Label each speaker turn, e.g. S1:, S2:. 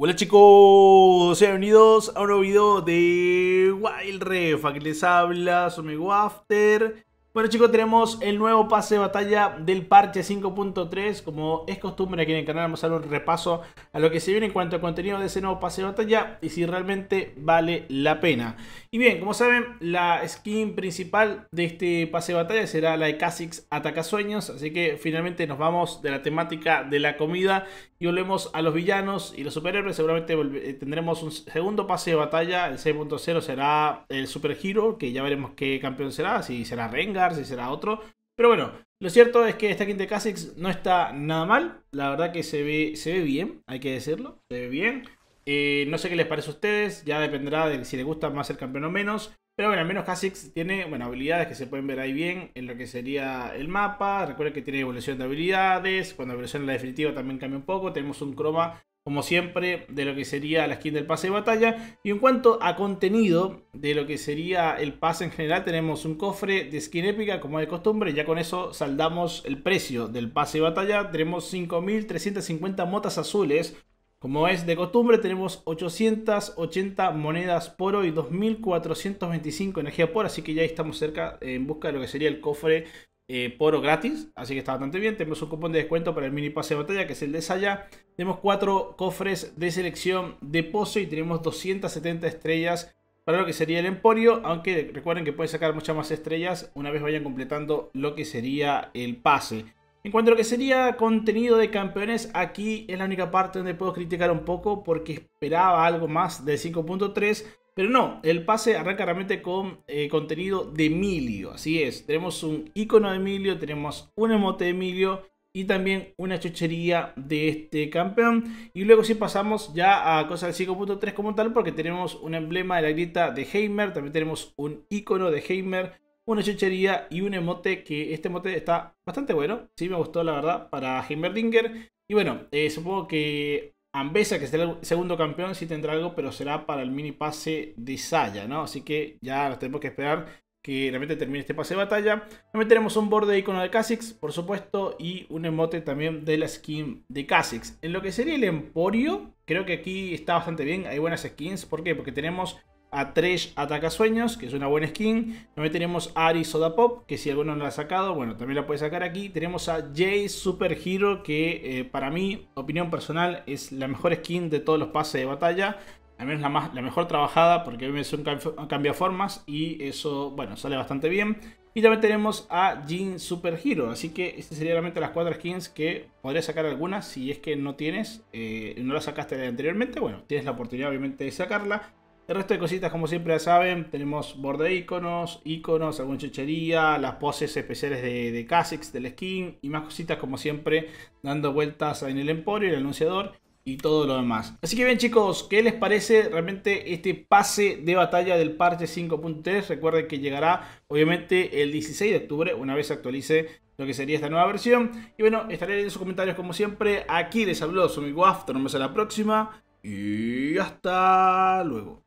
S1: Hola chicos, sean bienvenidos a un nuevo video de Wild Ref. Aquí les habla Somego After. Bueno chicos, tenemos el nuevo pase de batalla del parche 5.3. Como es costumbre aquí en el canal, vamos a dar un repaso a lo que se viene en cuanto al contenido de ese nuevo pase de batalla y si realmente vale la pena. Y bien, como saben, la skin principal de este pase de batalla será la de Kha'Zix Atacasueños. Así que finalmente nos vamos de la temática de la comida y volvemos a los villanos y los superhéroes. Seguramente eh, tendremos un segundo pase de batalla. El 6.0 será el Super que ya veremos qué campeón será, si será Rengar si será otro. Pero bueno, lo cierto es que esta quinta de no está nada mal. La verdad que se ve, se ve bien, hay que decirlo. Se ve bien. Eh, no sé qué les parece a ustedes, ya dependerá de si les gusta más el campeón o menos. Pero bueno, al menos Kha'Zix tiene habilidades que se pueden ver ahí bien en lo que sería el mapa. Recuerden que tiene evolución de habilidades. Cuando evoluciona la definitiva también cambia un poco. Tenemos un croma, como siempre, de lo que sería la skin del pase de batalla. Y en cuanto a contenido de lo que sería el pase en general, tenemos un cofre de skin épica, como de costumbre. Ya con eso saldamos el precio del pase de batalla. Tenemos 5.350 motas azules como es de costumbre, tenemos 880 monedas por hoy, 2425 energía por, así que ya estamos cerca eh, en busca de lo que sería el cofre eh, poro gratis, así que está bastante bien. Tenemos un cupón de descuento para el mini pase de batalla, que es el de Saya. Tenemos cuatro cofres de selección de pozo y tenemos 270 estrellas para lo que sería el emporio, aunque recuerden que pueden sacar muchas más estrellas una vez vayan completando lo que sería el pase. En cuanto a lo que sería contenido de campeones, aquí es la única parte donde puedo criticar un poco porque esperaba algo más de 5.3, pero no, el pase arranca realmente con eh, contenido de Emilio, así es. Tenemos un icono de Emilio, tenemos un emote de Emilio y también una chuchería de este campeón. Y luego si sí pasamos ya a cosas del 5.3 como tal porque tenemos un emblema de la grita de Heimer, también tenemos un icono de Heimer una chuchería y un emote que este emote está bastante bueno. Sí, me gustó la verdad para Himberdinger. Y bueno, eh, supongo que Ambesa, que será el segundo campeón, sí tendrá algo, pero será para el mini pase de Saya, ¿no? Así que ya nos tenemos que esperar que realmente termine este pase de batalla. También tenemos un borde de icono de Kha'Zix, por supuesto, y un emote también de la skin de Kha'Zix. En lo que sería el Emporio, creo que aquí está bastante bien, hay buenas skins. ¿Por qué? Porque tenemos a Tresh Ataca Sueños, que es una buena skin. También tenemos a Ari Soda Pop, que si alguno no la ha sacado, bueno, también la puede sacar aquí. Tenemos a Jay Super Hero, que eh, para mi opinión personal es la mejor skin de todos los pases de batalla. Al menos la, más, la mejor trabajada, porque a mí me formas y eso, bueno, sale bastante bien. Y también tenemos a Jin Super Hero, así que estas serían realmente las cuatro skins que podría sacar algunas si es que no tienes, eh, no la sacaste anteriormente, bueno, tienes la oportunidad obviamente de sacarla. El resto de cositas, como siempre ya saben, tenemos borde de iconos, iconos, alguna chuchería, las poses especiales de, de Kha'Zix, del skin y más cositas, como siempre, dando vueltas en el emporio, el anunciador y todo lo demás. Así que bien chicos, ¿qué les parece realmente este pase de batalla del parche 5.3? Recuerden que llegará obviamente el 16 de octubre, una vez se actualice lo que sería esta nueva versión. Y bueno, estaré leyendo sus comentarios como siempre. Aquí les habló soy mi nos vemos en la próxima y hasta luego.